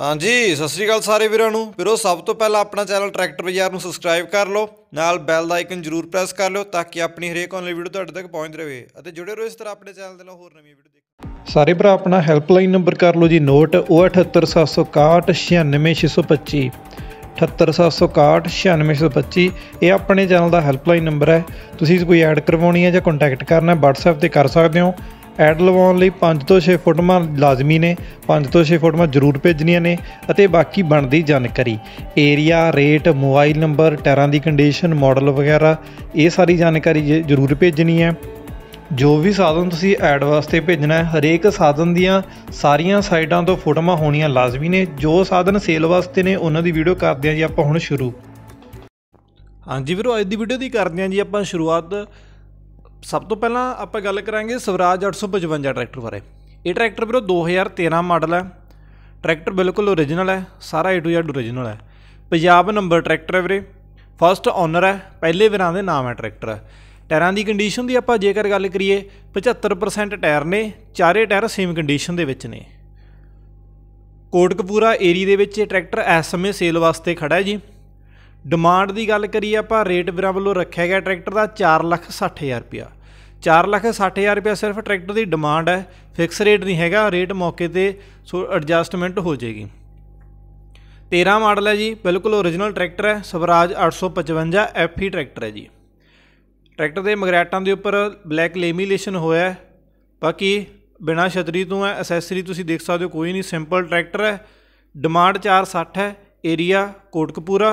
ਹਾਂਜੀ ਸਤਿ ਸ੍ਰੀ ਅਕਾਲ ਸਾਰੇ ਵੀਰਾਂ ਨੂੰ ਵੀਰੋ ਸਭ ਤੋਂ ਪਹਿਲਾਂ ਆਪਣਾ ਚੈਨਲ ਟਰੈਕਟਰ ਬਾਜ਼ਾਰ ਨੂੰ ਸਬਸਕ੍ਰਾਈਬ ਕਰ ਲਓ ਨਾਲ ਬੈਲ ਦਾ ਆਈਕਨ ਜ਼ਰੂਰ ਪ੍ਰੈਸ ਕਰ ਲਓ ਤਾਂ ਕਿ ਆਪਣੀ ਹਰੇਕ ਆਨਲਾਈਨ ਵੀਡੀਓ ਤੁਹਾਡੇ ਤੱਕ ਪਹੁੰਚਦੀ ਰਹੇ ਅਤੇ ਜੁੜੇ ਰਹੋ ਇਸ ਤਰ੍ਹਾਂ ਆਪਣੇ ਚੈਨਲ ਦੇ ਨਾਲ ਹੋਰ ਨਵੀਆਂ ਵੀਡੀਓ ਦੇਖੋ ਸਾਰੇ ਭਰਾ ਆਪਣਾ ਹੈਲਪਲਾਈਨ ਨੰਬਰ ਕਰ ਲਓ ਜੀ ਨੋਟ 07876196625 7876196625 ਇਹ ਆਪਣੇ ਚੈਨਲ ਦਾ ਹੈਲਪਲਾਈਨ ਨੰਬਰ ਹੈ ਤੁਸੀਂ ਕੋਈ ਐਡ ਕਰਵਾਉਣੀ ਹੈ ਜਾਂ ਕੰਟੈਕਟ ਕਰਨਾ ਹੈ WhatsApp ਤੇ ਕਰ ਸਕਦੇ ਹੋ ਐਡ ਲਵਾਉਣ ਲਈ 5 ਤੋਂ 6 ਫੋਟੋਆਂ ਲਾਜ਼ਮੀ ਨੇ 5 ਤੋਂ 6 ਫੋਟੋਆਂ ਜ਼ਰੂਰ ਭੇਜਣੀਆਂ ਨੇ ਅਤੇ ਬਾਕੀ ਬਣਦੀ ਜਾਣਕਾਰੀ ਏਰੀਆ ਰੇਟ ਮੋਬਾਈਲ ਨੰਬਰ ਟਾਇਰਾਂ ਦੀ ਕੰਡੀਸ਼ਨ ਮਾਡਲ ਵਗੈਰਾ ਇਹ ਸਾਰੀ ਜਾਣਕਾਰੀ ਜ਼ਰੂਰ ਭੇਜਣੀ ਹੈ ਜੋ ਵੀ ਸਾਧਨ ਤੁਸੀਂ ਐਡ ਵਾਸਤੇ ਭੇਜਣਾ ਹੈ ਹਰੇਕ ਸਾਧਨ ਦੀਆਂ ਸਾਰੀਆਂ ਸਾਈਡਾਂ ਤੋਂ ਫੋਟੋਆਂ ਹੋਣੀਆਂ ਲਾਜ਼ਮੀ ਨੇ ਜੋ ਸਾਧਨ ਸੇਲ ਵਾਸਤੇ ਨੇ ਉਹਨਾਂ ਦੀ ਵੀਡੀਓ ਕਰਦੇ ਆਂ ਜੀ ਆਪਾਂ ਹੁਣ ਸ਼ੁਰੂ ਹਾਂਜੀ ਵੀਰੋ ਅੱਜ ਦੀ ਵੀਡੀਓ ਦੀ ਕਰਦੇ ਆਂ ਜੀ ਆਪਾਂ ਸ਼ੁਰੂਆਤ ਸਭ ਤੋਂ ਪਹਿਲਾਂ ਆਪਾਂ ਗੱਲ ਕਰਾਂਗੇ ਸਵਰਾਜ 855 ਟਰੈਕਟਰ ਬਾਰੇ ਇਹ ਟਰੈਕਟਰ ਵੀਰੋ 2013 ਮਾਡਲ ਹੈ ਟਰੈਕਟਰ ਬਿਲਕੁਲ origignal ਹੈ ਸਾਰਾ A to Z origignal ਹੈ ਪੰਜਾਬ ਨੰਬਰ ਟਰੈਕਟਰ ਹੈ ਵੀਰੇ ਫਰਸਟ ਓਨਰ ਹੈ ਪਹਿਲੇ ਵੀਰਾਂ ਦੇ ਨਾਮ ਹੈ ਟਰੈਕਟਰ ਟਾਇਰਾਂ ਦੀ ਕੰਡੀਸ਼ਨ ਦੀ ਆਪਾਂ ਜੇਕਰ ਗੱਲ ਕਰੀਏ 75% ਟਾਇਰ ਨੇ ਚਾਰੇ ਟਾਇਰ ਸੇਮ ਕੰਡੀਸ਼ਨ ਦੇ ਵਿੱਚ ਨੇ ਕੋਟਕਪੂਰਾ ਏਰੀਆ ਦੇ ਵਿੱਚ ਇਹ ਟਰੈਕਟਰ ਇਸ ਸਮੇਂ ਸੇਲ ਵਾਸਤੇ ਖੜਾ ਹੈ ਜੀ ਡਿਮਾਂਡ ਦੀ ਗੱਲ ਕਰੀਏ ਆਪਾਂ ਰੇਟ ਵੀਰਾਂ ਵੱਲੋਂ ਰੱਖਿਆ ਗਿਆ ਟਰੈਕਟਰ ਦਾ 460000 ਰੁਪਿਆ 460000 ਰੁਪਿਆ ਸਿਰਫ ਟਰੈਕਟਰ ਦੀ ਡਿਮਾਂਡ ਹੈ ਫਿਕਸ ਰੇਟ ਨਹੀਂ ਹੈਗਾ ਰੇਟ ਮੌਕੇ ਤੇ ਸੋ ਐਡਜਸਟਮੈਂਟ ਹੋ ਜਾਏਗੀ 13 ਮਾਡਲ ਹੈ ਜੀ ਬਿਲਕੁਲ origignal ਟਰੈਕਟਰ ਹੈ ਸਵਰਾਜ 855 FE ਟਰੈਕਟਰ ਹੈ ਜੀ ਟਰੈਕਟਰ ਦੇ ਮਗਰੈਟਾਂ ਦੇ ਉੱਪਰ ਬਲੈਕ ਲੇਮੀਲੇਸ਼ਨ ਹੋਇਆ ਹੈ ਬਾਕੀ ਬਿਨਾ ਛਤਰੀ ਤੋਂ ਹੈ ਐਸੈਸਰੀ ਤੁਸੀਂ ਦੇਖ ਸਕਦੇ ਹੋ ਕੋਈ ਨਹੀਂ ਸਿੰਪਲ ਟਰੈਕਟਰ ਹੈ ਡਿਮਾਂਡ 460 ਹੈ ਏਰੀਆ ਕੋਟਕਪੂਰਾ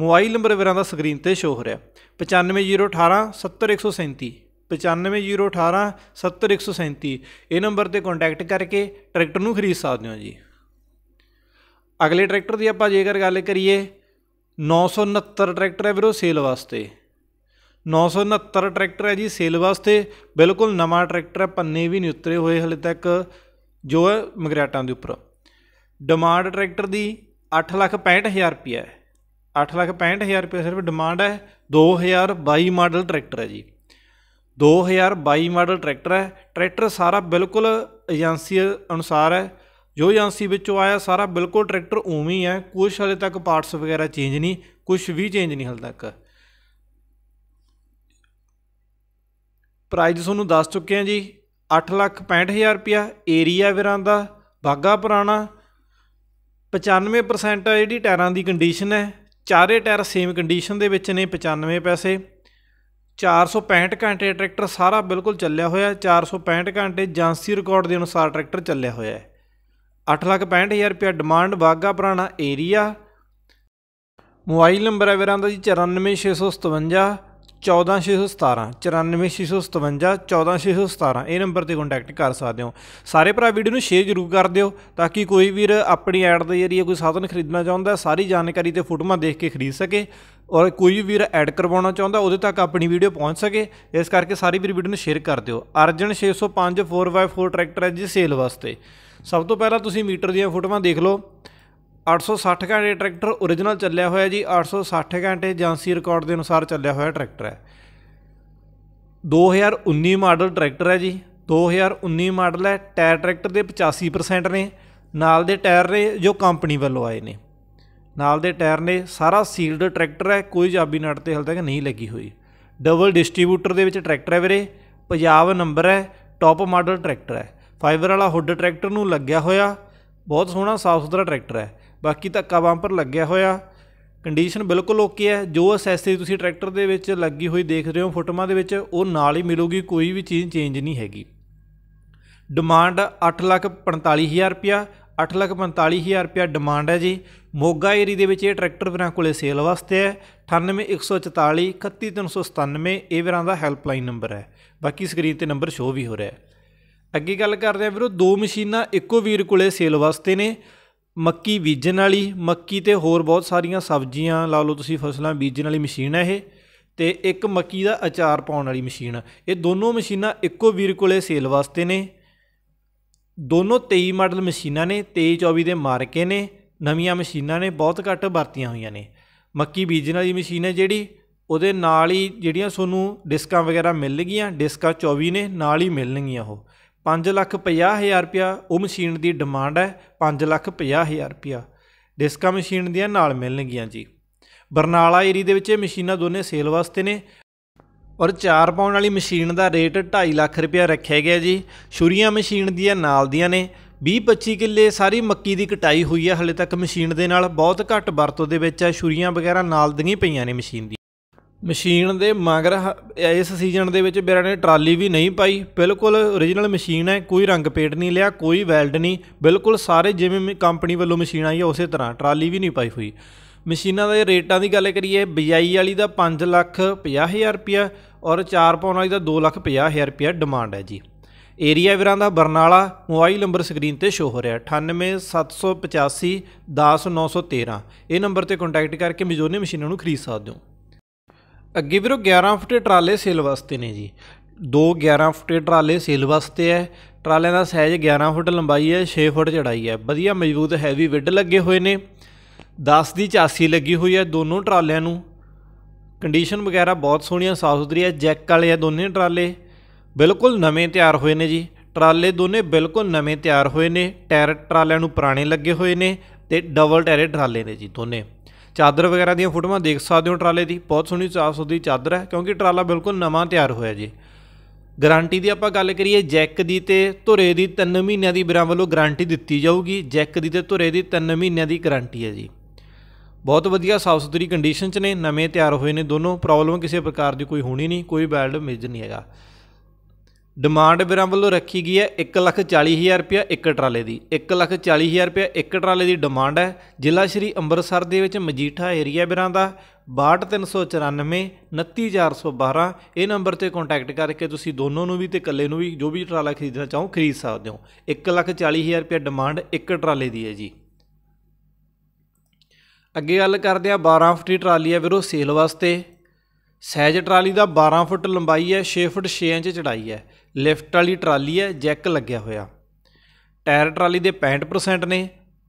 ਮੋਬਾਈਲ ਨੰਬਰ ਵੀਰਾਂ ਦਾ ਸਕਰੀਨ ਤੇ ਸ਼ੋ ਹੋ ਰਿਹਾ 9518 70137 950118 70137 ਇਹ ਨੰਬਰ ਤੇ ਕੰਟੈਕਟ ਕਰਕੇ ਟਰੈਕਟਰ ਨੂੰ ਖਰੀਦ ਸਕਦੇ ਹੋ ਜੀ ਅਗਲੇ ਟਰੈਕਟਰ ਦੀ ਆਪਾਂ ਜੇਕਰ ਗੱਲ ਕਰੀਏ 969 ਟਰੈਕਟਰ ਹੈ ਵੀਰੋ ਸੇਲ ਵਾਸਤੇ 969 ਟਰੈਕਟਰ ਹੈ ਜੀ ਸੇਲ ਵਾਸਤੇ ਬਿਲਕੁਲ ਨਵਾਂ ਟਰੈਕਟਰ ਹੈ ਪੰਨੇ ਵੀ ਨਹੀਂ ਉਤਰੇ ਹੋਏ ਹਲੇ ਤੱਕ ਜੋ ਹੈ ਮਗਰਾਟਾਂ ਦੇ ਉੱਪਰ ਡਿਮਾਂਡ ਟਰੈਕਟਰ ਦੀ 8 ਲੱਖ 65000 ਰੁਪਏ ਹੈ 865000 ਰੁਪਏ ਸਿਰਫ ਡਿਮਾਂਡ ਹੈ 2022 ਮਾਡਲ ਟਰੈਕਟਰ ਹੈ ਜੀ 2022 ਮਾਡਲ ਟਰੈਕਟਰ ਹੈ ਟਰੈਕਟਰ ਸਾਰਾ ਬਿਲਕੁਲ ਏਜੰਸੀ ਅਨੁਸਾਰ ਹੈ ਜੋ ਏਜੰਸੀ ਵਿੱਚੋਂ ਆਇਆ ਸਾਰਾ ਬਿਲਕੁਲ ਟਰੈਕਟਰ ਉਵੇਂ ਹੀ ਹੈ ਕੁਝ ਹਲੇ ਤੱਕ ਪਾਰਟਸ ਵਗੈਰਾ ਚੇਂਜ ਨਹੀਂ ਕੁਝ ਵੀ ਚੇਂਜ ਨਹੀਂ ਹਲੇ ਤੱਕ ਪ੍ਰਾਈਸ ਤੁਹਾਨੂੰ ਦੱਸ ਚੁੱਕੇ ਹਾਂ ਜੀ 865000 ਰੁਪਿਆ ਏਰੀਆ ਵੀਰਾਂ ਦਾ ਬਾਗਾ ਪੁਰਾਣਾ 95% ਜਿਹੜੀ ਟਾਇਰਾਂ ਦੀ ਕੰਡੀਸ਼ਨ ਹੈ ਚਾਰੇ ਟਾਇਰ ਸੇਮ ਕੰਡੀਸ਼ਨ ਦੇ ਵਿੱਚ ਨੇ 95 ਪੈਸੇ 465 ਘੰਟੇ ਟਰੈਕਟਰ ਸਾਰਾ ਬਿਲਕੁਲ ਚੱਲਿਆ ਹੋਇਆ 465 ਘੰਟੇ ਜਾਂਸੀ ਰਿਕਾਰਡ ਦੇ ਅਨੁਸਾਰ ਟਰੈਕਟਰ ਚੱਲਿਆ ਹੋਇਆ ਹੈ 865000 ਰੁਪਏ ਡਿਮਾਂਡ ਵਾਗਾ ਪੁਰਾਣਾ ਏਰੀਆ ਮੋਬਾਈਲ ਨੰਬਰ ਹੈ ਵੀਰਾਂ ਦਾ ਜੀ 94657 14617 94657 14617 ਇਹ ਨੰਬਰ ਤੇ ਕੰਟੈਕਟ ਕਰ ਸਕਦੇ ਹੋ ਸਾਰੇ ਭਰਾ ਵੀਡੀਓ ਨੂੰ ਸ਼ੇਅਰ ਜ਼ਰੂਰ ਕਰ ਦਿਓ ਤਾਂ ਕਿ ਕੋਈ ਵੀਰ ਆਪਣੀ ਐਡ ਦੇ ਜਰੀਏ ਕੋਈ ਸਾਧਨ ਖਰੀਦਣਾ ਚਾਹੁੰਦਾ ਸਾਰੀ ਜਾਣਕਾਰੀ ਤੇ ਫੋਟੋਆਂ ਦੇਖ ਕੇ ਖਰੀਦ ਸਕੇ ਔਰ ਕੋਈ ਵੀਰ ਐਡ ਕਰਵਾਉਣਾ ਚਾਹੁੰਦਾ ਉਹਦੇ ਤੱਕ ਆਪਣੀ ਵੀਡੀਓ ਪਹੁੰਚ ਸਕੇ ਇਸ ਕਰਕੇ ਸਾਰੀ ਵੀਰ ਵੀਡੀਓ ਨੂੰ ਸ਼ੇਅਰ ਕਰ ਦਿਓ ਅਰਜਨ 605 4x4 ਟਰੈਕਟਰ ਹੈ ਜੀ ਸੇਲ ਵਾਸਤੇ ਸਭ ਤੋਂ ਪਹਿਲਾਂ ਤੁਸੀਂ ਮੀਟਰ ਦੀਆਂ ਫੋਟੋਆਂ ਦੇਖ ਲਓ 860 ਘੰਟੇ ਟਰੈਕਟਰ origignal ਚੱਲਿਆ ਹੋਇਆ ਜੀ 860 ਘੰਟੇ ਜਾਂਸੀ ਰਿਕਾਰਡ ਦੇ ਅਨੁਸਾਰ ਚੱਲਿਆ ਹੋਇਆ ਟਰੈਕਟਰ ਹੈ 2019 ਮਾਡਲ ਟਰੈਕਟਰ ਹੈ ਜੀ 2019 ਮਾਡਲ ਹੈ ਟਾਇਰ ਟਰੈਕਟਰ ਦੇ 85% ਨੇ ਨਾਲ ਦੇ ਟਾਇਰ ਨੇ ਜੋ ਕੰਪਨੀ ਵੱਲੋਂ ਆਏ ਨੇ ਨਾਲ ਦੇ ਟਾਇਰ ਨੇ ਸਾਰਾ ਸੀਲਡ ਟਰੈਕਟਰ ਹੈ ਕੋਈ ਜਾਬੀ ਨਟ ਤੇ ਹਲ ਤੱਕ ਨਹੀਂ ਲੱਗੀ ਹੋਈ ਡਬਲ ਡਿਸਟ੍ਰੀਬਿਊਟਰ ਦੇ ਵਿੱਚ ਟਰੈਕਟਰ ਹੈ ਵੀਰੇ ਪੰਜਾਬ ਨੰਬਰ ਹੈ ਟੌਪ ਮਾਡਲ ਟਰੈਕਟਰ ਹੈ ਫਾਈਬਰ ਵਾਲਾ ਹੁੱਡ ਟਰੈਕਟਰ ਨੂੰ ਲੱਗਿਆ ਹੋਇਆ ਬਹੁਤ ਸੋਹਣਾ ਸਾਫ ਸੁਥਰਾ ਟਰੈਕਟਰ ਹੈ ਬਾਕੀ ਧੱਕਾ ਬੰਪਰ ਲੱਗਿਆ ਹੋਇਆ ਕੰਡੀਸ਼ਨ ਬਿਲਕੁਲ ਓਕੇ ਹੈ ਜੋ ਅਸੈਸਰੀ ਤੁਸੀਂ ਟਰੈਕਟਰ ਦੇ ਵਿੱਚ ਲੱਗੀ ਹੋਈ ਦੇਖ ਰਹੇ ਹੋ ਫੋਟੋਆਂ ਦੇ ਵਿੱਚ ਉਹ ਨਾਲ ਹੀ ਮਿਲੂਗੀ ਕੋਈ ਵੀ ਚੀਜ਼ ਚੇਂਜ ਨਹੀਂ ਹੈਗੀ ਡਿਮਾਂਡ 845000 ਰੁਪਿਆ 845000 ਰੁਪਿਆ ਡਿਮਾਂਡ ਹੈ ਜੀ ਮੋਗਾ ਏਰੀ ਦੇ ਵਿੱਚ ਇਹ ਟਰੈਕਟਰ ਵੀਰਾਂ ਕੋਲੇ ਸੇਲ ਵਾਸਤੇ ਹੈ 98144 31397 ਇਹ ਵੀਰਾਂ ਦਾ ਹੈਲਪਲਾਈਨ ਨੰਬਰ ਹੈ ਬਾਕੀ ਸਕਰੀਨ ਤੇ ਨੰਬਰ ਸ਼ੋ ਵੀ ਹੋ ਰਿਹਾ ਹੈ ਅੱਗੇ ਗੱਲ ਕਰਦੇ ਆ ਵੀਰੋ ਦੋ ਮਸ਼ੀਨਾਂ ਇੱਕੋ ਵੀਰ ਕੋਲੇ ਸੇਲ ਵਾਸਤੇ ਨੇ ਮੱਕੀ ਬੀਜਣ ਵਾਲੀ ਮੱਕੀ ਤੇ ਹੋਰ ਬਹੁਤ ਸਾਰੀਆਂ ਸਬਜ਼ੀਆਂ ਲਾ ਲਓ ਤੁਸੀਂ ਫਸਲਾਂ ਬੀਜਣ ਵਾਲੀ ਮਸ਼ੀਨ ਹੈ ਇਹ ਤੇ ਇੱਕ ਮੱਕੀ ਦਾ ਅਚਾਰ ਪਾਉਣ ਵਾਲੀ ਮਸ਼ੀਨ ਇਹ ਦੋਨੋਂ ਮਸ਼ੀਨਾਂ ਇੱਕੋ ਵੀਰ ਕੋਲੇ ਸੇਲ ਵਾਸਤੇ ਨੇ ਦੋਨੋਂ 23 ਮਾਡਲ ਮਸ਼ੀਨਾਂ ਨੇ 23 24 ਦੇ ਮਾਰਕੇ ਨੇ ਨਵੀਆਂ ਮਸ਼ੀਨਾਂ ਨੇ ਬਹੁਤ ਘੱਟ ਵਰਤੀਆਂ ਹੋਈਆਂ ਨੇ ਮੱਕੀ ਬੀਜਣ ਵਾਲੀ ਮਸ਼ੀਨ ਹੈ ਜਿਹੜੀ ਉਹਦੇ ਨਾਲ ਹੀ ਜਿਹੜੀਆਂ ਤੁਹਾਨੂੰ ਡਿਸਕਾਂ ਵਗੈਰਾ ਮਿਲ ਗਈਆਂ ਡਿਸਕਾਂ 24 ਨੇ ਨਾਲ ਹੀ ਮਿਲਣਗੀਆਂ ਉਹ 5 ਲੱਖ 50 ਹਜ਼ਾਰ ਰੁਪਿਆ ਉਹ ਮਸ਼ੀਨ ਦੀ ਡਿਮਾਂਡ ਹੈ 5 ਲੱਖ 50 ਹਜ਼ਾਰ ਰੁਪਿਆ ਡਿਸਕਾ ਮਸ਼ੀਨ ਦੀਆਂ ਨਾਲ ਮਿਲਣਗੀਆਂ ਜੀ ਬਰਨਾਲਾ ਏਰੀ ਦੇ ਵਿੱਚ ਇਹ ਮਸ਼ੀਨਾਂ ਦੋਨੇ ਸੇਲ ਵਾਸਤੇ ਨੇ ਔਰ 4 ਪਾਉਣ ਵਾਲੀ ਮਸ਼ੀਨ ਦਾ ਰੇਟ 2.5 ਲੱਖ ਰੁਪਿਆ ਰੱਖਿਆ ਗਿਆ ਜੀ ਛੁਰੀਆਂ ਮਸ਼ੀਨ ਦੀਆਂ ਨਾਲ ਦੀਆਂ ਨੇ 20-25 ਕਿੱਲੇ ਸਾਰੀ ਮੱਕੀ ਦੀ ਕਟਾਈ ਹੋਈ ਹੈ ਹਲੇ ਤੱਕ ਮਸ਼ੀਨ ਦੇ ਨਾਲ ਬਹੁਤ ਘੱਟ ਵਰਤੋਂ ਦੇ ਵਿੱਚ ਹੈ ਛੁਰੀਆਂ ਵਗੈਰਾ ਨਾਲ ਦੀਆਂ ਪਈਆਂ ਨੇ ਮਸ਼ੀਨ ਦੀ ਮਸ਼ੀਨ ਦੇ ਮਗਰ ਇਸ ਸੀਜ਼ਨ ਦੇ ਵਿੱਚ ਵੀਰਾਂ ਨੇ ਟਰਾਲੀ ਵੀ ਨਹੀਂ ਪਾਈ ਬਿਲਕੁਲ origignal ਮਸ਼ੀਨ ਹੈ ਕੋਈ ਰੰਗ ਪੇਟ ਨਹੀਂ ਲਿਆ ਕੋਈ ਵੈਲਡ ਨਹੀਂ ਬਿਲਕੁਲ ਸਾਰੇ ਜਿਵੇਂ ਕੰਪਨੀ ਵੱਲੋਂ ਮਸ਼ੀਨ ਆਈ ਹੈ ਉਸੇ ਤਰ੍ਹਾਂ ਟਰਾਲੀ ਵੀ ਨਹੀਂ ਪਾਈ ਹੋਈ ਮਸ਼ੀਨਾਂ ਦੇ ਰੇਟਾਂ ਦੀ ਗੱਲ ਕਰੀਏ ਬਿਜਾਈ ਵਾਲੀ ਦਾ 5 ਲੱਖ 50000 ਰੁਪਿਆ ਔਰ 4 ਪਾਉਣ ਵਾਲੀ ਦਾ 2 ਲੱਖ 50000 ਰੁਪਿਆ ਡਿਮਾਂਡ ਹੈ ਜੀ ਏਰੀਆ ਵੀਰਾਂ ਦਾ ਬਰਨਾਲਾ ਮੋਬਾਈਲ ਨੰਬਰ ਸਕਰੀਨ ਤੇ ਸ਼ੋ ਹੋ ਰਿਹਾ 9875 10913 ਇਹ ਨੰਬਰ ਤੇ ਕੰਟੈਕਟ ਕਰਕੇ ਮਿਜੋਨੀ ਮਸ਼ੀਨਾਂ ਨੂੰ ਖਰੀਦ ਸਕਦੇ ਹੋ ਅੱਗੇ ਵੀਰੋ 11 ਫੁੱਟੇ ਟਰਾਲੇ ਸੇਲ ਵਾਸਤੇ ਨੇ ਜੀ ਦੋ 11 ਫੁੱਟੇ ਟਰਾਲੇ ਸੇਲ ਵਾਸਤੇ ਹੈ ਟਰਾਲਿਆਂ ਦਾ ਸਾਈਜ਼ 11 ਫੁੱਟ ਲੰਬਾਈ ਹੈ 6 ਫੁੱਟ ਚੜਾਈ ਹੈ ਵਧੀਆ ਮਜ਼ਬੂਤ ਹੈਵੀ ਵਿੱਡ ਲੱਗੇ ਹੋਏ ਨੇ 10 ਦੀ ਚਾਸੀ ਲੱਗੀ ਹੋਈ ਹੈ ਦੋਨੋਂ ਟਰਾਲਿਆਂ ਨੂੰ ਕੰਡੀਸ਼ਨ ਵਗੈਰਾ ਬਹੁਤ ਸੋਹਣੀਆਂ ਸਾਫ ਸੁਥਰੀ ਹੈ ਜੈਕ ਵਾਲੇ ਆ ਦੋਨੇ ਟਰਾਲੇ ਬਿਲਕੁਲ ਨਵੇਂ ਤਿਆਰ ਹੋਏ ਨੇ ਜੀ ਟਰਾਲੇ ਦੋਨੇ ਬਿਲਕੁਲ ਨਵੇਂ ਤਿਆਰ ਹੋਏ ਨੇ ਟਾਇਰ ਟਰਾਲਿਆਂ ਨੂੰ ਪੁਰਾਣੇ ਲੱਗੇ ਹੋਏ ਨੇ ਤੇ ਡਬਲ ਟਾਇਰ ਟਰਾਲੇ ਨੇ ਜੀ ਦੋਨੇ ਚਾਦਰ ਵਗੈਰਾ ਦੀਆਂ ਫੋਟੋਆਂ ਦੇਖ ਸਕਦੇ ਹੋ ਟਰਾਲੇ ਦੀ ਬਹੁਤ ਸੋਹਣੀ ਸਾਫ ਸੁਥਰੀ ਚਾਦਰ ਹੈ ਕਿਉਂਕਿ ਟਰਾਲਾ ਬਿਲਕੁਲ ਨਵਾਂ ਤਿਆਰ ਹੋਇਆ ਜੀ ਗਾਰੰਟੀ ਦੀ ਆਪਾਂ ਗੱਲ ਕਰੀਏ ਜੈਕ ਦੀ ਤੇ ਧੁਰੇ ਦੀ 3 ਮਹੀਨਿਆਂ ਦੀ ਬਿਰਾਂ ਵੱਲੋਂ ਗਾਰੰਟੀ ਦਿੱਤੀ ਜਾਊਗੀ ਜੈਕ ਦੀ ਤੇ ਧੁਰੇ ਦੀ 3 ਮਹੀਨਿਆਂ ਦੀ ਗਾਰੰਟੀ ਹੈ ਜੀ ਬਹੁਤ ਵਧੀਆ ਸਾਫ ਸੁਥਰੀ ਕੰਡੀਸ਼ਨ 'ਚ ਨੇ ਨਵੇਂ ਤਿਆਰ ਹੋਏ ਨੇ ਦੋਨੋਂ ਪ੍ਰੋਬਲਮ ਕਿਸੇ ਪ੍ਰਕਾਰ ਦੀ ਕੋਈ ਹੋਣੀ ਨਹੀਂ ਕੋਈ ਬੈਲਡ ਮੇਜ ਨਹੀਂ ਹੈਗਾ ਡਿਮਾਂਡ ਵੀਰਾਂ ਵੱਲੋਂ ਰੱਖੀ ਗਈ ਹੈ 140000 ਰੁਪਇਆ ਇੱਕ ਟਰਾਲੇ ਦੀ 140000 ਰੁਪਇਆ ਇੱਕ ਟਰਾਲੇ ਦੀ ਡਿਮਾਂਡ ਹੈ ਜ਼ਿਲ੍ਹਾ ਸ਼੍ਰੀ ਅੰਮ੍ਰਿਤਸਰ ਦੇ ਵਿੱਚ ਮਜੀਠਾ ਏਰੀਆ ਵੀਰਾਂ ਦਾ 62394 29412 ਇਹ ਨੰਬਰ ਤੇ ਕੰਟੈਕਟ ਕਰਕੇ ਤੁਸੀਂ ਦੋਨੋਂ ਨੂੰ ਵੀ ਤੇ ਇਕੱਲੇ ਨੂੰ ਵੀ ਜੋ ਵੀ ਟਰਾਲਾ ਖਰੀਦਣਾ ਚਾਹੋ ਖਰੀਦ ਸਕਦੇ ਹੋ 140000 ਰੁਪਇਆ ਡਿਮਾਂਡ ਇੱਕ ਟਰਾਲੇ ਦੀ ਹੈ ਜੀ ਅੱਗੇ ਗੱਲ ਕਰਦੇ ਆ 12 ਫੁੱਟ ਟਰਾਲੀ ਹੈ ਵੀਰੋ ਸੇਲ ਵਾਸਤੇ ਸਹਿਜ ਟਰਾਲੀ ਦਾ 12 ਫੁੱਟ ਲੰਬਾਈ ਹੈ 6 ਫੁੱਟ 6 ਇੰਚ ਚੜਾਈ ਹੈ ਲਿਫਟ ਵਾਲੀ ਟਰਾਲੀ ਹੈ ਜੈਕ ਲੱਗਿਆ ਹੋਇਆ ਟਾਇਰ ਟਰਾਲੀ ਦੇ 65% ਨੇ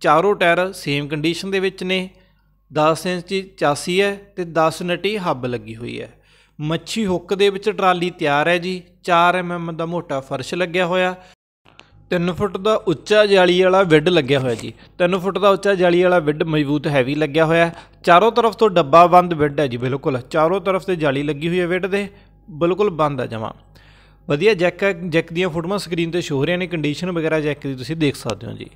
ਚਾਰੋਂ ਟਾਇਰ ਸੇਮ ਕੰਡੀਸ਼ਨ ਦੇ ਵਿੱਚ ਨੇ 10 ਇੰਚ ਚਾਸੀ ਹੈ ਤੇ 10 ਨਟੀ ਹੱਬ ਲੱਗੀ ਹੋਈ ਹੈ ਮੱਛੀ ਹੁੱਕ ਦੇ ਵਿੱਚ ਟਰਾਲੀ ਤਿਆਰ ਹੈ ਜੀ 4 mm ਦਾ ਮੋਟਾ ਫਰਸ਼ ਲੱਗਿਆ ਹੋਇਆ 3 ਫੁੱਟ ਦਾ ਉੱਚਾ ਜਾਲੀ ਵਾਲਾ ਵਿੱਡ ਲੱਗਿਆ ਹੋਇਆ ਜੀ 3 ਫੁੱਟ ਦਾ ਉੱਚਾ ਜਾਲੀ ਵਾਲਾ ਵਿੱਡ ਮਜ਼ਬੂਤ ਹੈਵੀ ਲੱਗਿਆ ਹੋਇਆ ਚਾਰੋਂ ਤਰਫ ਤੋਂ ਡੱਬਾ ਬੰਦ ਵਿੱਡ ਹੈ ਜੀ ਬਿਲਕੁਲ ਚਾਰੋਂ ਤਰਫ ਤੇ ਜਾਲੀ ਲੱਗੀ ਹੋਈ ਹੈ ਵਿੱਡ ਦੇ ਬਿਲਕੁਲ ਬੰਦ ਆ ਜਮਾ ਵਧੀਆ ਜੈਕ ਜੈਕ ਦੀਆਂ ਫੋਟੋਆਂ ਸਕਰੀਨ ਤੇ ਸ਼ੋ ਹੋ ਰਹੀਆਂ ਨੇ ਕੰਡੀਸ਼ਨ ਵਗੈਰਾ ਜੈਕ ਦੀ ਤੁਸੀਂ ਦੇਖ ਸਕਦੇ ਹੋ ਜੀ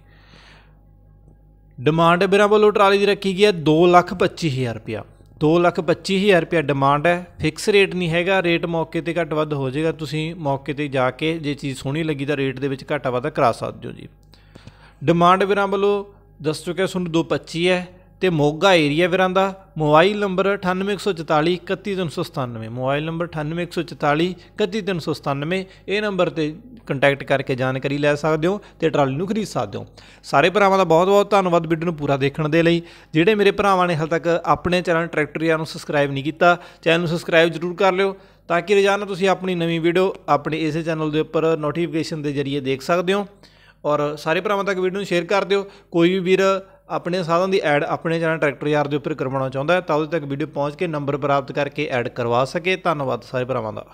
ਡਿਮਾਂਡ ਬਿਰਾਂ ਵੱਲੋਂ ਟਰਾਲੀ ਦੀ ਰੱਖੀ ਗਈ ਹੈ 225000 ਰੁਪਿਆ 225000 ਰੁਪਿਆ ਡਿਮਾਂਡ ਹੈ ਫਿਕਸ ਰੇਟ ਨਹੀਂ ਹੈਗਾ ਰੇਟ ਮੌਕੇ ਤੇ ਘੱਟ ਵੱਧ ਹੋ ਜਾਏਗਾ ਤੁਸੀਂ ਮੌਕੇ ਤੇ ਜਾ ਕੇ ਜੇ ਚੀਜ਼ ਸੋਹਣੀ ਲੱਗੀ ਤਾਂ ਰੇਟ ਦੇ ਵਿੱਚ ਘਟਾ ਵਾਧਾ ਕਰਾ ਸਕਦੇ ਹੋ ਜੀ ਡਿਮਾਂਡ ਬਿਰਾਂ ਵੱਲੋਂ ਦੱਸ ਚੁੱਕਿਆ ਤੁਹਾਨੂੰ 225 ਹੈ ਤੇ ਮੋਗਾ ਏਰੀਆ ਵੀਰਾਂ ਦਾ ਮੋਬਾਈਲ ਨੰਬਰ 9814431397 ਮੋਬਾਈਲ ਨੰਬਰ 9814431397 ਇਹ ਨੰਬਰ ਤੇ ਕੰਟੈਕਟ ਕਰਕੇ ਜਾਣਕਾਰੀ ਲੈ ਸਕਦੇ ਹੋ ਤੇ ਟਰਾਲੀ ਨੂੰ ਖਰੀਦ ਸਕਦੇ ਹੋ ਸਾਰੇ ਭਰਾਵਾਂ ਦਾ ਬਹੁਤ-ਬਹੁਤ ਧੰਨਵਾਦ ਵੀਡੀਓ ਨੂੰ ਪੂਰਾ ਦੇਖਣ ਦੇ ਲਈ ਜਿਹੜੇ ਮੇਰੇ ਭਰਾਵਾਂ ਨੇ ਹਾਲ ਤੱਕ ਆਪਣੇ ਚੈਨਲ ਟਰੈਕਟਰੀਆ ਨੂੰ ਸਬਸਕ੍ਰਾਈਬ ਨਹੀਂ ਕੀਤਾ ਚੈਨਲ ਨੂੰ ਸਬਸਕ੍ਰਾਈਬ ਜ਼ਰੂਰ ਕਰ ਲਿਓ ਤਾਂ ਕਿ ਰੋਜ਼ਾਨਾ ਤੁਸੀਂ ਆਪਣੀ ਨਵੀਂ ਵੀਡੀਓ ਆਪਣੇ ਇਸੇ ਚੈਨਲ ਦੇ ਉੱਪਰ ਨੋਟੀਫਿਕੇਸ਼ਨ ਦੇ ਜ਼ਰੀਏ ਦੇਖ ਸਕਦੇ ਹੋ ਔਰ ਸਾਰੇ ਭਰਾਵਾਂ ਤੱਕ ਵੀਡੀਓ ਨੂੰ ਸ਼ੇਅਰ ਕਰ ਦਿਓ ਕੋਈ ਵੀ ਵੀਰ ਆਪਣੇ ਸਾਧਨ ਦੀ ਐਡ ਆਪਣੇ ਜਨਾ ਟਰੈਕਟਰ ਯਾਰ ਦੇ ਉੱਪਰ ਕਰਵਾਉਣਾ ਚਾਹੁੰਦਾ ਹੈ ਤਾਂ ਉਹਦੇ ਤੱਕ ਵੀਡੀਓ ਪਹੁੰਚ ਕੇ ਨੰਬਰ ਪ੍ਰਾਪਤ ਕਰਕੇ ਐਡ ਕਰਵਾ ਸਕੇ ਧੰਨਵਾਦ ਸਾਰੇ ਭਰਾਵਾਂ ਦਾ